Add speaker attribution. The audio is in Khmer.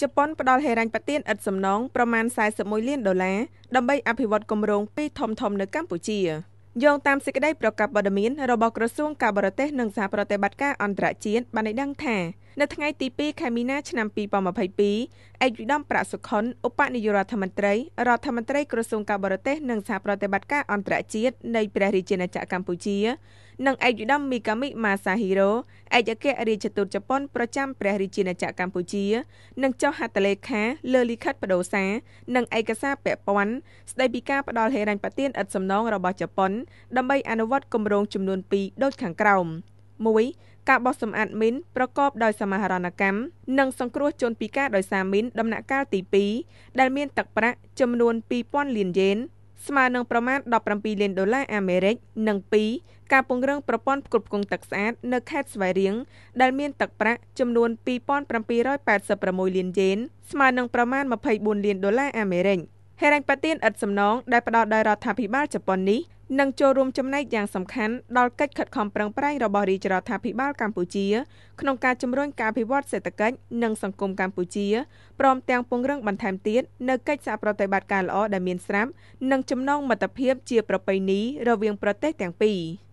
Speaker 1: ជប៉ុនផ្ដល់ហិរញ្ញប្បទានឥតសំណងប្រមាណ41លានដុល្លារដើម្បីអភិវឌ្ឍគម្រោងពីរធំៗនៅកម្ពុជាយោងតាមសេចក្តីប្រកាសព័ត៌មានរបស់ក្រសួងការបរទេសនិងសហប្រតិបត្តិការអន្តរជាតិបានឲ្យដឹងថានៅថ្ងៃទី2ខែមីនាឆ្នាំ2022ឯកឧត្តមប្រាក់សុខុនឧបនាយករដ្ឋមន្ត្រីរដ្ឋមន្ត្រីក្រសួងការបរទេស និងសហប្រតិបត្តិការអន្តរជាតិនៃព្រះរាជាណាចក្រកម្ពុជា និងឯកឧត្តមមីកាមីម៉ាសាហ៊ីរ៉ូឯកអគ្គរដ្ឋទូតជប៉ុន ប្រចាំព្រះរាជាណាចក្រកម្ពុជានិងចុះហត្ថលេខាលើលិខិតបដូសា និងឯកសារពាក់ព័ន្ធស្ដីពីការផ្ដល់ហិរញ្ញប្បទានឥតសំណងរបស់ជប៉ុនដើម្បីអនុវត្តគម្រោងចំនួន2ដូចខាងក្រោម។1ការបោះសម្អាតមីនប្រកបដោយសមាហរណកម្មនិងសង្គ្រោះជនពិការដោយសារមីនដំណាក់កាលទី2ដែលមានទឹកប្រាក់ចំនួន2000លានយេនស្មើនឹងប្រមាណ17លានដុល្លារអាមេរិកនិង2ការពង្រឹងប្រព័ន្ធគ្រប់គ្រងទឹកស្អាតនៅខេត្តស្វាយរៀងដែលមានទឹកប្រាក់ចំនួន2786លានយេនស្មើនឹងប្រមាណ24លានដុល្លារអាមេរិកហេរ៉ាញ់ប៉ាទៀនឥតសំណងដែលផ្ដល់ដោយរដ្ឋាភិបាលជប៉ុននេះនិងចូលរួមចំណែកយ៉ាងសំខាន់ដល់កិច្ចខិតខំប្រឹងប្រែងរបស់រាជរដ្ឋាភិបាលកម្ពុជា ក្នុងការជំរុញការអភិវឌ្ឍសេដ្ឋកិច្ចនិងសង្គមកម្ពុជាព្រមទាំងពង្រឹងបន្ថែមទៀតនៅកិច្ចសហប្រតិបត្តិការល្អដែលមានស្រាប់និងចំណងមិត្តភាពជាប្រពៃណីរវាងប្រទេសទាំងពីរ។